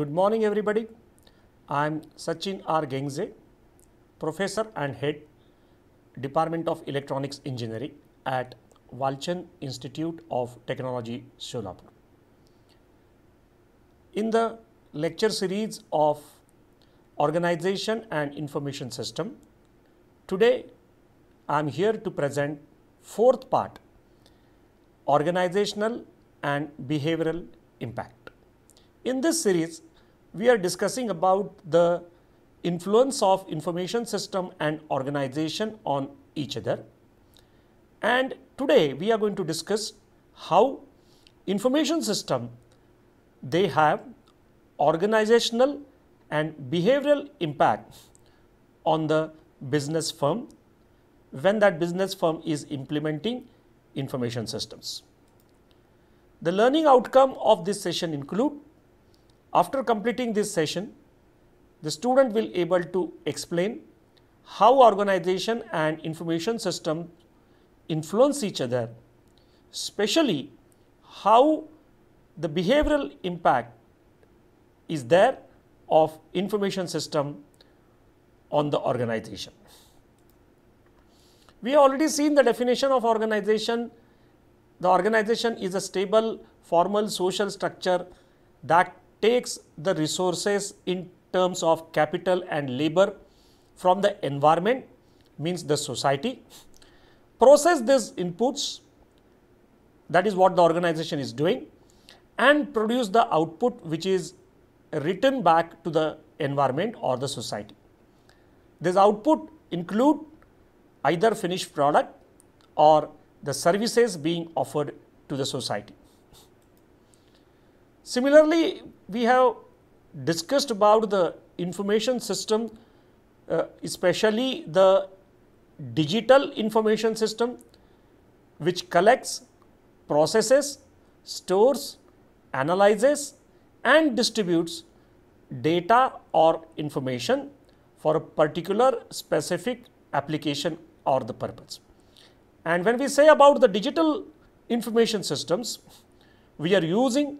Good morning, everybody. I'm Sachin R. Gengze, professor and head, Department of Electronics Engineering at Walchan Institute of Technology, Solapur. In the lecture series of Organization and Information System, today I'm here to present fourth part, Organizational and Behavioral Impact. In this series, we are discussing about the influence of information system and organization on each other. And today we are going to discuss how information system, they have organizational and behavioral impact on the business firm when that business firm is implementing information systems. The learning outcome of this session include after completing this session, the student will able to explain how organization and information system influence each other, especially how the behavioral impact is there of information system on the organization. We have already seen the definition of organization. The organization is a stable, formal social structure that takes the resources in terms of capital and labor from the environment, means the society, process these inputs, that is what the organization is doing, and produce the output which is written back to the environment or the society. This output include either finished product or the services being offered to the society. Similarly, we have discussed about the information system, uh, especially the digital information system, which collects, processes, stores, analyzes and distributes data or information for a particular specific application or the purpose. And when we say about the digital information systems, we are using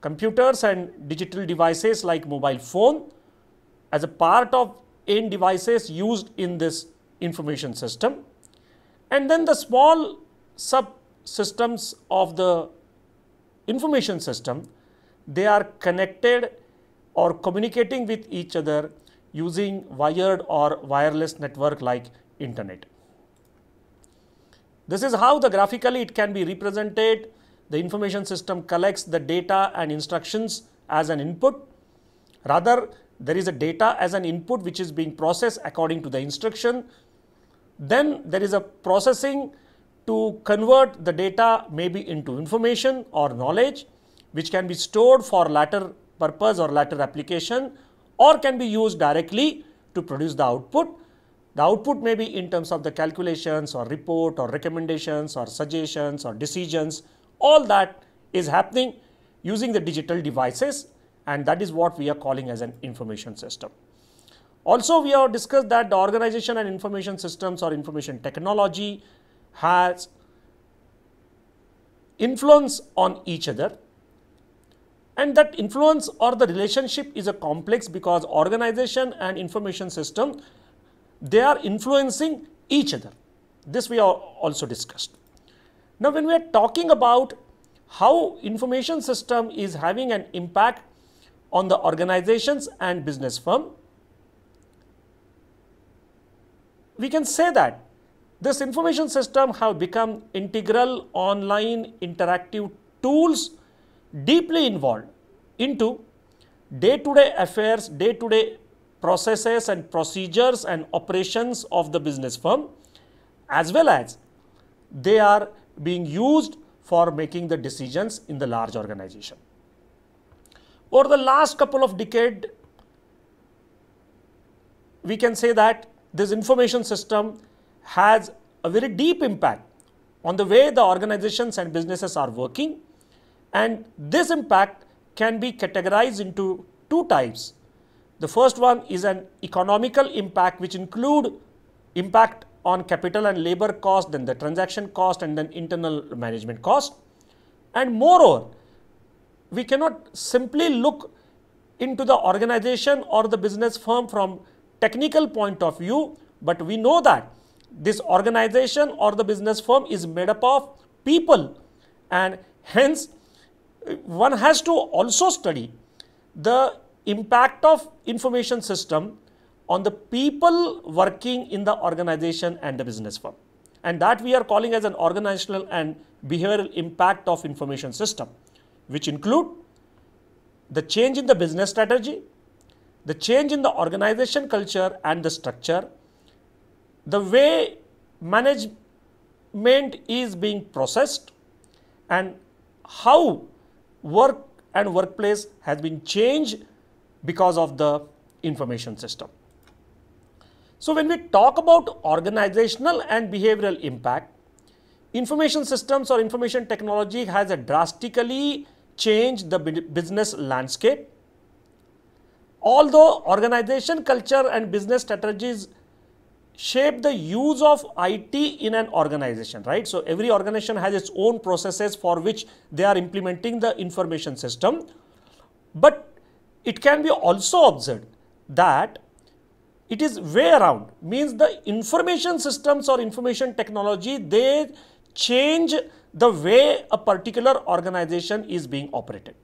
computers and digital devices like mobile phone as a part of end devices used in this information system. And then the small subsystems of the information system, they are connected or communicating with each other using wired or wireless network like internet. This is how the graphically it can be represented the information system collects the data and instructions as an input. Rather, there is a data as an input which is being processed according to the instruction. Then there is a processing to convert the data maybe into information or knowledge which can be stored for later purpose or later application or can be used directly to produce the output. The output may be in terms of the calculations or report or recommendations or suggestions or decisions all that is happening using the digital devices and that is what we are calling as an information system. Also, we have discussed that the organization and information systems or information technology has influence on each other and that influence or the relationship is a complex because organization and information system they are influencing each other this we are also discussed now, when we are talking about how information system is having an impact on the organizations and business firm, we can say that this information system have become integral online interactive tools deeply involved into day-to-day affairs, day to -day processes and procedures and operations of the business firm as well as they are being used for making the decisions in the large organization. Over the last couple of decade, we can say that this information system has a very deep impact on the way the organizations and businesses are working. And this impact can be categorized into two types. The first one is an economical impact, which include impact on capital and labor cost, then the transaction cost, and then internal management cost. And moreover, we cannot simply look into the organization or the business firm from technical point of view, but we know that this organization or the business firm is made up of people and hence one has to also study the impact of information system on the people working in the organization and the business firm. And that we are calling as an organizational and behavioral impact of information system, which include the change in the business strategy, the change in the organization culture and the structure, the way management is being processed, and how work and workplace has been changed because of the information system. So when we talk about organizational and behavioral impact, information systems or information technology has drastically changed the business landscape. Although organization culture and business strategies shape the use of IT in an organization, right? So every organization has its own processes for which they are implementing the information system. But it can be also observed that it is way around means the information systems or information technology they change the way a particular organization is being operated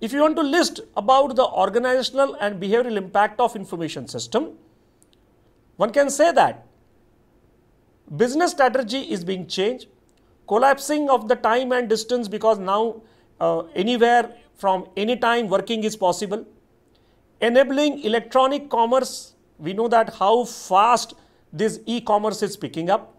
if you want to list about the organizational and behavioral impact of information system one can say that business strategy is being changed collapsing of the time and distance because now uh, anywhere from any time working is possible enabling electronic commerce. We know that how fast this e-commerce is picking up.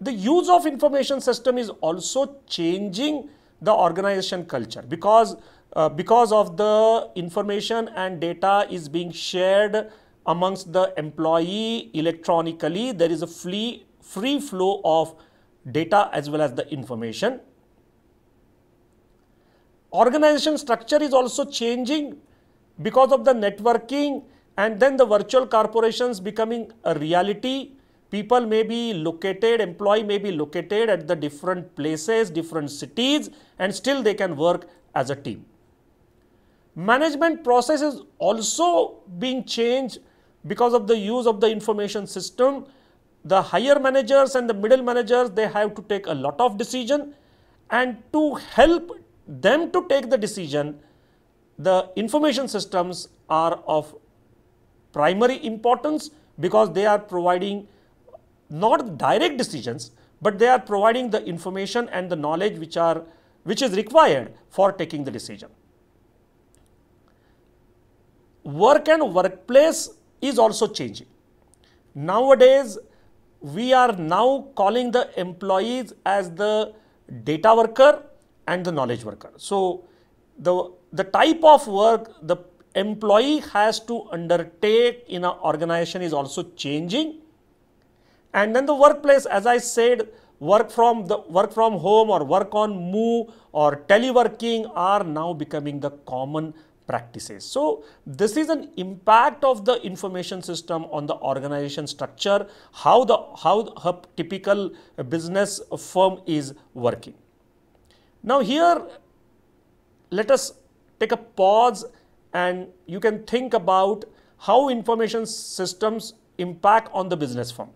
The use of information system is also changing the organization culture because uh, because of the information and data is being shared amongst the employee electronically there is a free free flow of data as well as the information Organization structure is also changing because of the networking and then the virtual corporations becoming a reality. People may be located, employee may be located at the different places, different cities and still they can work as a team. Management process is also being changed because of the use of the information system. The higher managers and the middle managers, they have to take a lot of decision and to help them to take the decision, the information systems are of primary importance because they are providing not direct decisions, but they are providing the information and the knowledge which are which is required for taking the decision. Work and workplace is also changing. Nowadays, we are now calling the employees as the data worker and the knowledge worker. So, the, the type of work the employee has to undertake in an organization is also changing. And then the workplace, as I said, work from the work from home or work on move or teleworking are now becoming the common practices. So this is an impact of the information system on the organization structure, how the how a typical business firm is working. Now here, let us take a pause and you can think about how information systems impact on the business firm.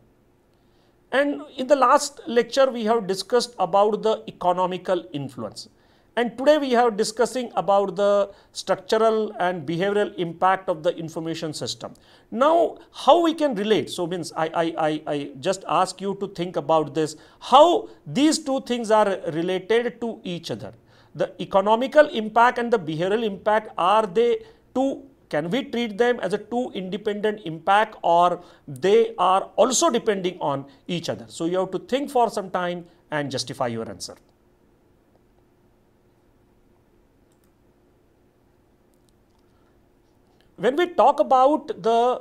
And in the last lecture, we have discussed about the economical influence. And today we are discussing about the structural and behavioral impact of the information system. Now, how we can relate? So means I, I, I, I just ask you to think about this, how these two things are related to each other. The economical impact and the behavioral impact, are they two can we treat them as a two independent impact or they are also depending on each other so you have to think for some time and justify your answer when we talk about the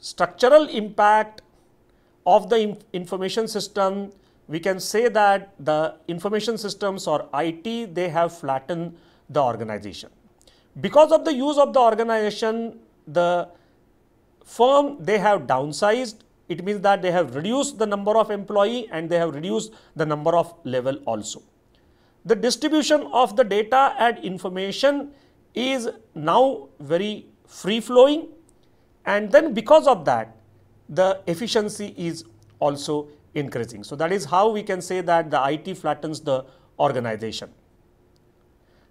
structural impact of the inf information system, we can say that the information systems or IT, they have flattened the organization. Because of the use of the organization, the firm, they have downsized. It means that they have reduced the number of employee and they have reduced the number of level also. The distribution of the data and information is now very free flowing and then because of that the efficiency is also increasing. So that is how we can say that the IT flattens the organization.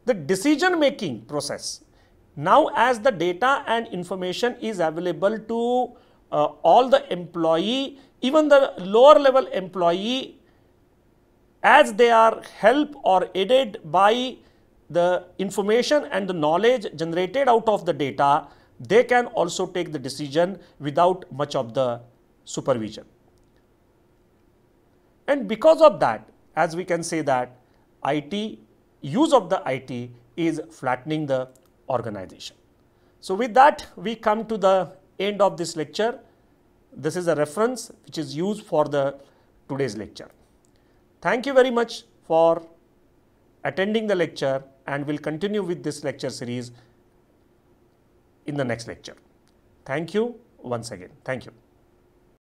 The decision making process now as the data and information is available to uh, all the employee even the lower level employee as they are helped or aided by the information and the knowledge generated out of the data, they can also take the decision without much of the supervision. And because of that, as we can say that IT, use of the IT is flattening the organization. So with that, we come to the end of this lecture. This is a reference which is used for the today's lecture. Thank you very much for attending the lecture and we'll continue with this lecture series in the next lecture. Thank you once again. Thank you.